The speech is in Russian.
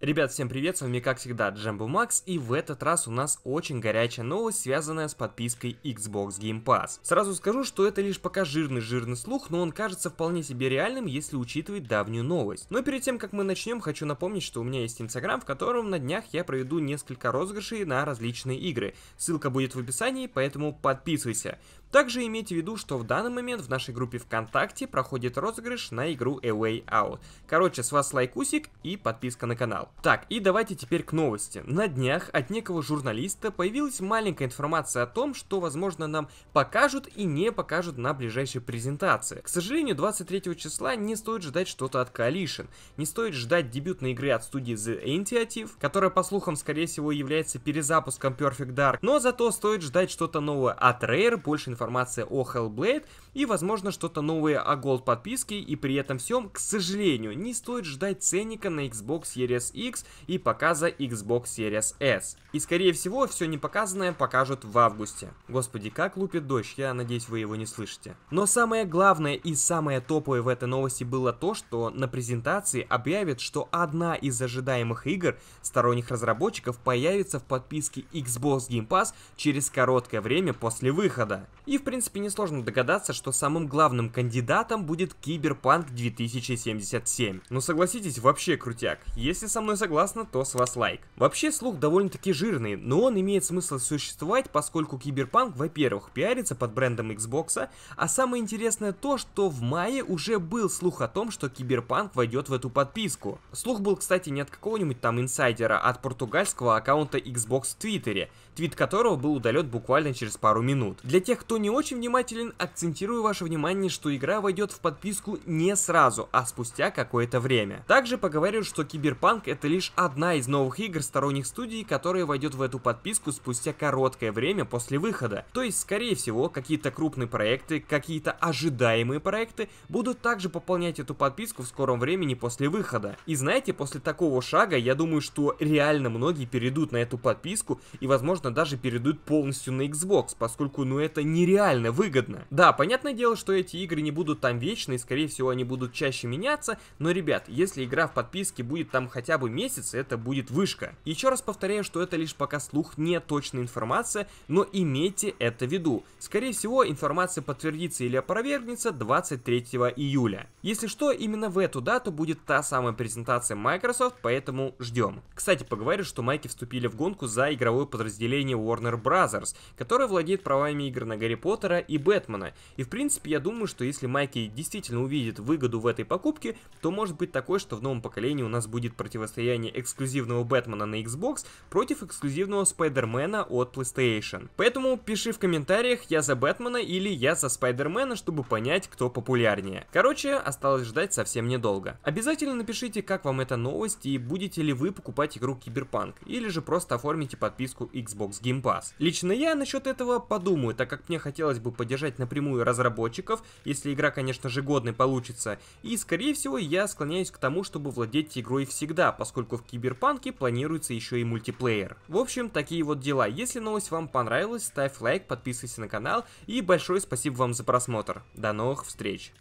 Ребят, всем привет, с вами как всегда Джамбо Макс, и в этот раз у нас очень горячая новость, связанная с подпиской Xbox Game Pass. Сразу скажу, что это лишь пока жирный-жирный слух, но он кажется вполне себе реальным, если учитывать давнюю новость. Но перед тем, как мы начнем, хочу напомнить, что у меня есть Инстаграм, в котором на днях я проведу несколько розыгрышей на различные игры. Ссылка будет в описании, поэтому подписывайся. Также имейте в виду, что в данный момент в нашей группе ВКонтакте проходит розыгрыш на игру Away Out. Короче, с вас лайкусик и подписка на канал. Так, и давайте теперь к новости. На днях от некого журналиста появилась маленькая информация о том, что, возможно, нам покажут и не покажут на ближайшей презентации. К сожалению, 23 числа не стоит ждать что-то от Coalition. Не стоит ждать дебютной игры от студии The Initiative, которая, по слухам, скорее всего, является перезапуском Perfect Dark. Но зато стоит ждать что-то новое от Rare, больше информации информация о Hellblade и, возможно, что-то новое о Gold подписке, и при этом всем, к сожалению, не стоит ждать ценника на Xbox Series X и показа Xbox Series S. И, скорее всего, все непоказанное покажут в августе. Господи, как лупит дождь, я надеюсь, вы его не слышите. Но самое главное и самое топовое в этой новости было то, что на презентации объявят, что одна из ожидаемых игр сторонних разработчиков появится в подписке Xbox Game Pass через короткое время после выхода. И в принципе несложно догадаться, что самым главным кандидатом будет Киберпанк 2077. Но ну, согласитесь, вообще крутяк. Если со мной согласны, то с вас лайк. Вообще слух довольно-таки жирный, но он имеет смысл существовать, поскольку Киберпанк, во-первых, пиарится под брендом Xbox, а самое интересное то, что в мае уже был слух о том, что Киберпанк войдет в эту подписку. Слух был, кстати, не от какого-нибудь там инсайдера, а от португальского аккаунта Xbox в Твиттере, твит которого был удален буквально через пару минут. Для тех, кто не очень внимателен, акцентирую ваше внимание, что игра войдет в подписку не сразу, а спустя какое-то время. Также поговаривают, что Киберпанк это лишь одна из новых игр сторонних студий, которая войдет в эту подписку спустя короткое время после выхода. То есть, скорее всего, какие-то крупные проекты, какие-то ожидаемые проекты будут также пополнять эту подписку в скором времени после выхода. И знаете, после такого шага, я думаю, что реально многие перейдут на эту подписку и, возможно, даже перейдут полностью на Xbox, поскольку, ну, это не нереально выгодно. Да, понятное дело, что эти игры не будут там вечно, и скорее всего они будут чаще меняться, но, ребят, если игра в подписке будет там хотя бы месяц, это будет вышка. Еще раз повторяю, что это лишь пока слух не точная информация, но имейте это в виду. Скорее всего, информация подтвердится или опровергнется 23 июля. Если что, именно в эту дату будет та самая презентация Microsoft, поэтому ждем. Кстати, поговорю, что майки вступили в гонку за игровое подразделение Warner Bros., которое владеет правами игр на Гарри Поттера и Бэтмена. И в принципе я думаю, что если Майки действительно увидит выгоду в этой покупке, то может быть такое, что в новом поколении у нас будет противостояние эксклюзивного Бэтмена на Xbox против эксклюзивного Спайдермена от PlayStation. Поэтому пиши в комментариях «Я за Бэтмена» или «Я за Спайдермена», чтобы понять, кто популярнее. Короче, осталось ждать совсем недолго. Обязательно напишите, как вам эта новость и будете ли вы покупать игру Киберпанк, или же просто оформите подписку Xbox Game Pass. Лично я насчет этого подумаю, так как мне хотелось хотелось бы поддержать напрямую разработчиков, если игра, конечно же, годной получится. И, скорее всего, я склоняюсь к тому, чтобы владеть игрой всегда, поскольку в Киберпанке планируется еще и мультиплеер. В общем, такие вот дела. Если новость вам понравилась, ставь лайк, подписывайся на канал и большое спасибо вам за просмотр. До новых встреч!